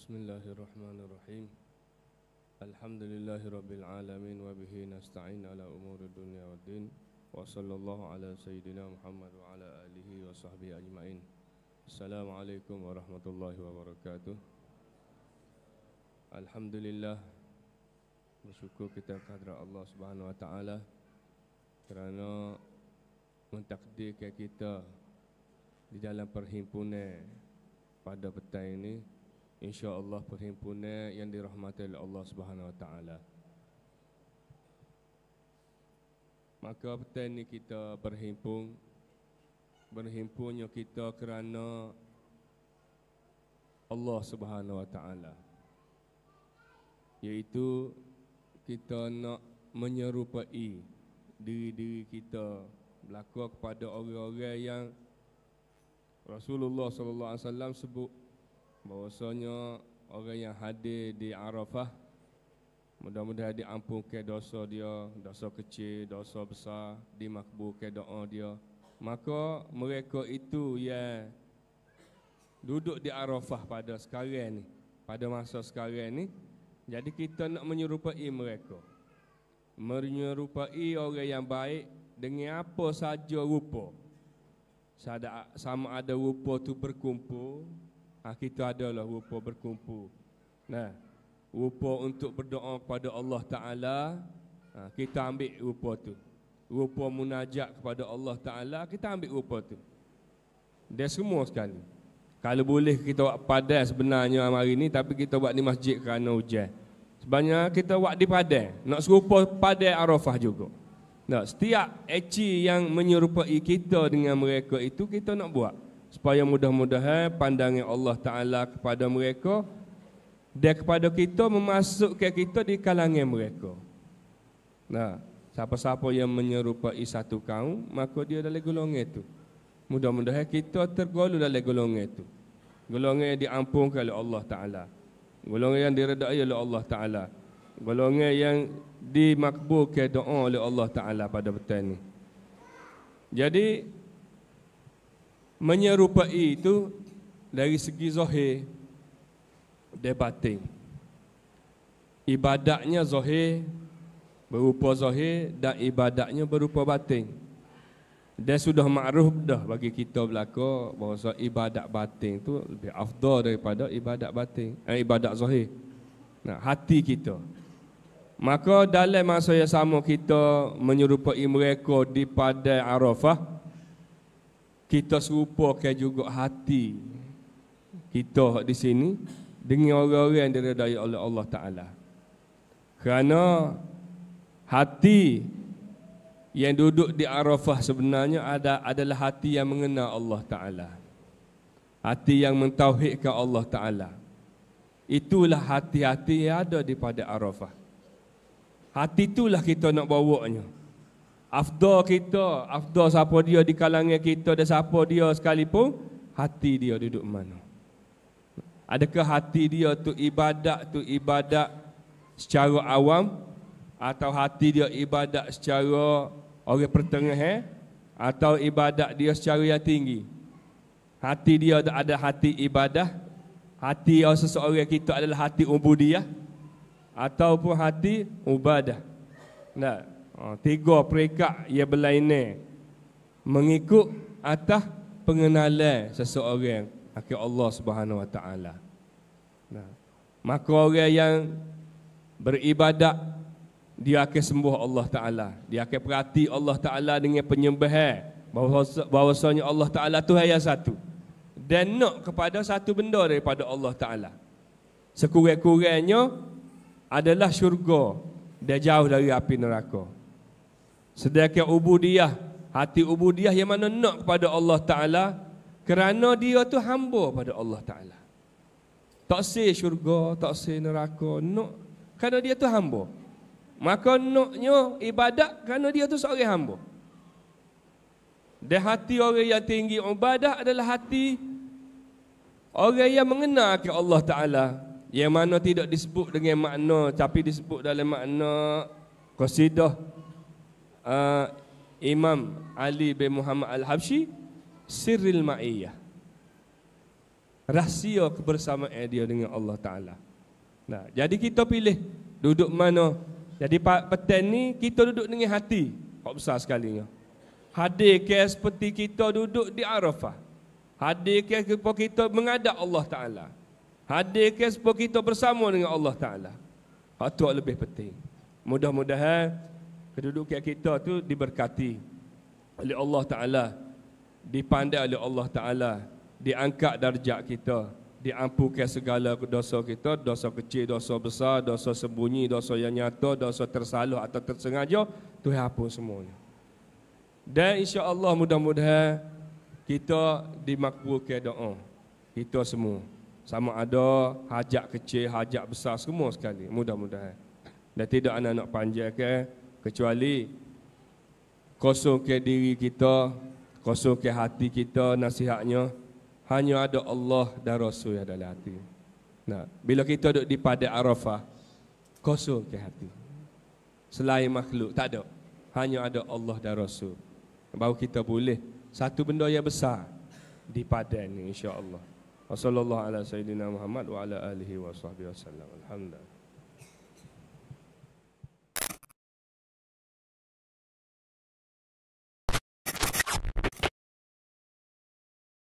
Bismillahirrahmanirrahim. Alhamdulillahirabbil alamin wa bihi nasta'in ala umuri dunya waddin. Wa sallallahu ala sayyidina Muhammad wa ala alihi wa sahbihi ajmain. Assalamualaikum warahmatullahi wabarakatuh. Alhamdulillah bersyukur kita kehadrat Allah Subhanahu wa taala kerana mentakdirkan kita di dalam perhimpunan pada petang ini Insyaallah allah perhimpunan yang dirahmati oleh Allah Subhanahu Wa Taala. Maka petang ni kita berhimpun berhimpunnya kita kerana Allah Subhanahu Wa Taala. Yaitu kita nak menyerupai diri-diri kita berlaku kepada orang-orang yang Rasulullah sallallahu alaihi wasallam sebut bahwasanya orang yang hadir di Arafah mudah-mudahan diampunkan dosa dia, dosa kecil, dosa besar, dimakbulkan doa dia. Maka mereka itu ya duduk di Arafah pada sekarang ni, pada masa sekarang ni, jadi kita nak menyerupai mereka. Menyerupai orang yang baik dengan apa saja rupa. Sama ada rupa tu berkumpul, ha, kita adalah rupa berkumpul. Nah, rupa untuk berdoa kepada Allah Ta'ala, ha, kita ambil rupa tu. Rupa munajat kepada Allah Ta'ala, kita ambil rupa tu. Dia semua sekali. Kalau boleh kita buat padai sebenarnya hari ini, tapi kita buat di masjid kerana hujan. Sebenarnya kita buat di padai. Nak serupa padai Arafah juga. Nah, setiap eci yang menyerupai kita dengan mereka itu, kita nak buat supaya mudah-mudahan pandangan Allah Ta'ala kepada mereka dan kepada kita memasukkan kita di kalangan mereka. Nah, siapa-siapa yang menyerupai satu kaum, maka dia dalam golongan itu. Mudah-mudahan kita tergolong dalam golongan itu. Golongan yang diampunkan oleh Allah Ta'ala. Golongan yang diredai oleh Allah Ta'ala. Golongan yang dimakbulkan doa oleh Allah Ta'ala pada petang ini. Jadi, menyerupai itu dari segi zahir dan batin. Ibadatnya zahir berupa zahir dan ibadatnya berupa batin. Dia sudah makruf dah bagi kita belaka bahawa ibadat batin tu lebih afdal daripada ibadat batin, eh, ibadat zahir. Nah, hati kita. Maka dalam masa yang sama kita menyerupai mereka di padang Arafah, kita serupa ke juga hati kita di sini dengan orang-orang yang diredai oleh Allah Ta'ala. Kerana hati yang duduk di Arafah sebenarnya ada adalah hati yang mengenal Allah Ta'ala. Hati yang mentauhidkan Allah Ta'ala. Itulah hati-hati yang ada di pada Arafah. Hati itulah kita nak bawanya afdol kita, afdol siapa dia di kalangan kita dan siapa dia sekalipun, hati dia duduk mana? Adakah hati dia tu ibadat tu ibadat secara awam atau hati dia ibadat secara orang pertengah eh? atau ibadat dia secara yang tinggi? Hati dia ada hati ibadah. Hati yang seseorang kita adalah hati ubudiyah ataupun hati ubadah. Nah, Ha, tiga perikat yang berlainan mengikut atas pengenalan seseorang akhir Allah Subhanahu Wa Taala. Nah, maka orang yang beribadat dia akan sembuh Allah Taala, dia akan perhati Allah Taala dengan penyembahan bahawasanya Allah Taala tu hanya satu. Dan nak kepada satu benda daripada Allah Taala. Sekurang-kurangnya adalah syurga dan jauh dari api neraka sedekah ubudiah hati ubudiah yang mana nak kepada Allah Taala kerana dia tu hamba pada Allah Taala tak si syurga tak si neraka nak kerana dia tu hamba maka naknya ibadat kerana dia tu seorang hamba dan hati orang yang tinggi ibadah adalah hati orang yang mengenal ke Allah Taala yang mana tidak disebut dengan makna tapi disebut dalam makna qasidah uh, Imam Ali bin Muhammad Al-Habshi Siril Ma'iyah Rahsia kebersamaan dia dengan Allah Ta'ala nah, Jadi kita pilih duduk mana Jadi petan ni kita duduk dengan hati Kok besar ya. Hadir ke seperti kita duduk di Arafah Hadir ke seperti kita mengadap Allah Ta'ala Hadir ke seperti kita bersama dengan Allah Ta'ala Itu lebih penting Mudah-mudahan kedudukan kita tu diberkati oleh Allah Ta'ala dipandai oleh Allah Ta'ala diangkat darjah kita diampukan segala dosa kita dosa kecil, dosa besar, dosa sembunyi dosa yang nyata, dosa tersalah atau tersengaja, tu hapus semuanya dan insya Allah mudah-mudahan kita dimakbulkan doa kita semua sama ada hajat kecil, hajat besar semua sekali mudah-mudahan dan tidak anak-anak panjang ke kecuali kosong ke diri kita, kosong ke hati kita nasihatnya hanya ada Allah dan Rasul yang dalam hati. Nah, bila kita duduk di pada Arafah, kosong ke hati. Selain makhluk, tak ada. Hanya ada Allah dan Rasul. Baru kita boleh. Satu benda yang besar di pada ini, insyaAllah. Wassalamualaikum warahmatullahi wabarakatuh. Wa ala alihi